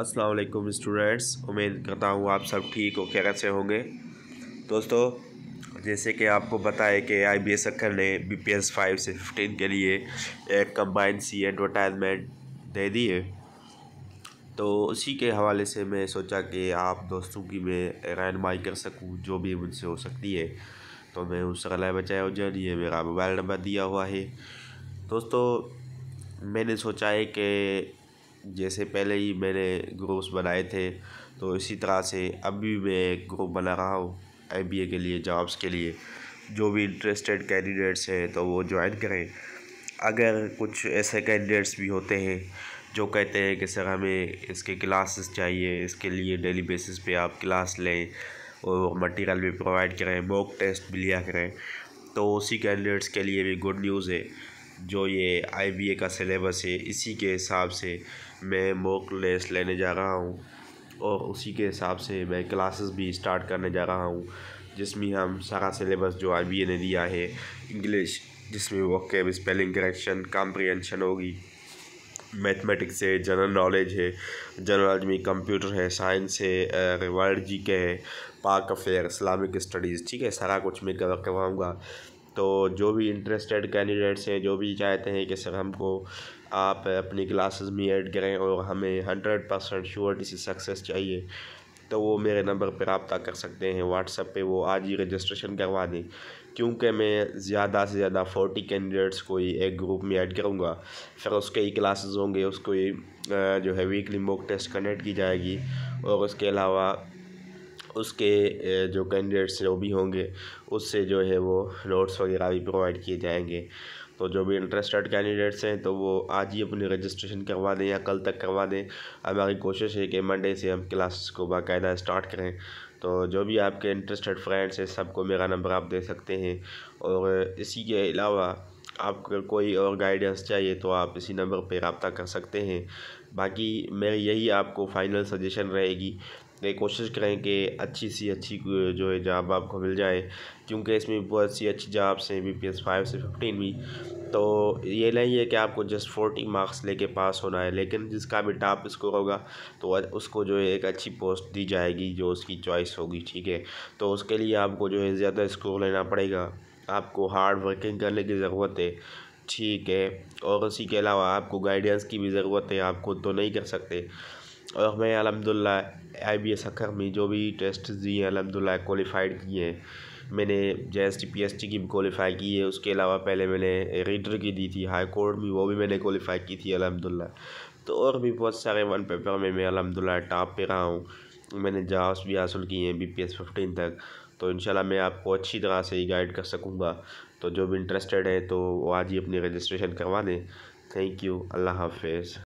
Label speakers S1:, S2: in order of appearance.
S1: असलकुम स्टूडेंट्स उम्मीद करता हूँ आप सब ठीक हो क्या कैसे होंगे दोस्तों जैसे कि आपको बताए कि आई बी एस अखर ने बी पी एस फाइव से फिफ्टीन के लिए एक कम्बाइंड सी एडवरटाइजमेंट दे दी है तो उसी के हवाले से मैं सोचा कि आप दोस्तों की मैं रहनमाई कर सकूँ जो भी मुझसे हो सकती है तो मैं उस गला बचाया हो जान मेरा मोबाइल नंबर दिया हुआ है दोस्तों मैंने सोचा है कि जैसे पहले ही मैंने ग्रुप्स बनाए थे तो इसी तरह से अब भी मैं एक ग्रुप बना रहा हूँ एम बी ए के लिए जॉब्स के लिए जो भी इंटरेस्टेड कैंडिडेट्स हैं तो वो ज्वाइन करें अगर कुछ ऐसे कैंडिडेट्स भी होते हैं जो कहते हैं कि सर हमें इसके क्लासेस चाहिए इसके लिए डेली बेसिस पे आप क्लास लें और मटेरियल भी प्रोवाइड करें मॉक टेस्ट भी लिया करें तो उसी कैंडिडेट्स के लिए भी गुड न्यूज़ है जो ये आई बी ए का सिलेबस है इसी के हिसाब से मैं मॉक लेस लेने जा रहा हूँ और उसी के हिसाब से मैं क्लासेस भी स्टार्ट करने जा रहा हूँ जिसमें हम सारा सिलेबस जो आई बी ए ने दिया है इंग्लिश जिसमें वो कैब स्पेलिंग करेक्शन कॉम्प्रिहेंशन होगी मैथमेटिक्स है जनरल नॉलेज है जनरल नॉलेज में कंप्यूटर है साइंस है वर्ल्ड जी के है पाक अफेयर इस्लामिक स्टडीज़ ठीक है सारा कुछ मैं कवर करवाऊँगा तो जो भी इंटरेस्टेड कैंडिडेट्स हैं जो भी चाहते हैं कि सर हमको आप अपनी क्लासेस में ऐड करें और हमें हंड्रेड परसेंट श्योरिटी से सक्सेस चाहिए तो वो मेरे नंबर पर रबता कर सकते हैं व्हाट्सएप पे वो आज ही रजिस्ट्रेशन करवा दें क्योंकि मैं ज़्यादा से ज़्यादा फोर्टी कैंडिडेट्स को ही एक ग्रुप में ऐड करूँगा फिर उसके ही क्लासेस होंगे उसको ही जो है वीकली मॉक टेस्ट कंडक्ट की जाएगी और उसके अलावा उसके जो कैंडिडेट्स जो भी होंगे उससे जो है वो नोट्स वगैरह भी प्रोवाइड किए जाएंगे तो जो भी इंटरेस्टेड कैंडिडेट्स हैं तो वो आज ही अपनी रजिस्ट्रेशन करवा दें या कल तक करवा दें हमारी कोशिश है कि मंडे से हम क्लास को बाकायदा स्टार्ट करें तो जो भी आपके इंटरेस्टेड फ्रेंड्स हैं सबको मेरा नंबर आप दे सकते हैं और इसी के अलावा आपको कोई और गाइडेंस चाहिए तो आप इसी नंबर पर रबता कर सकते हैं बाकी मेरी यही आपको फ़ाइनल सजेशन रहेगी ये कोशिश करें कि अच्छी सी अच्छी जो है जॉब आपको मिल जाए क्योंकि इसमें बहुत सी अच्छी जॉब्स हैं बी पी एस फाइव से फिफ्टीन भी तो ये नहीं है कि आपको जस्ट फोर्टी मार्क्स लेके पास होना है लेकिन जिसका भी टॉप स्कोर होगा तो उसको जो है एक अच्छी पोस्ट दी जाएगी जो उसकी चॉइस होगी ठीक है तो उसके लिए आपको जो है ज़्यादा स्कोर लेना पड़ेगा आपको हार्ड वर्किंग करने की ज़रूरत है ठीक है और उसी के अलावा आपको गाइडेंस की भी ज़रूरत है आप खुद तो नहीं कर सकते और मैं अलहमदिल्ला आई बी एस अखर में जो भी टेस्ट दिए हैं अलहमदिल्ला क्वालिफ़ाइड किए हैं मैंने J S T P S T की भी क्वालिफ़ाई की है उसके अलावा पहले मैंने रीडर की दी थी हाई कोर्ट में वो भी मैंने क्वालिफ़ाई की थी अलहमदिल्ला तो और भी बहुत सारे वन पेपर में मैं अलहमदिल्ला टॉप पे रहा हूँ मैंने जॉब्स भी हासिल किए हैं बी पी एस फिफ्टीन तक तो इन मैं आपको अच्छी तरह से ही गाइड कर सकूँगा तो जो भी इंटरेस्टेड है तो वो आज ही अपनी रजिस्ट्रेशन करवा दें थैंक यू अल्लाह हाफिज़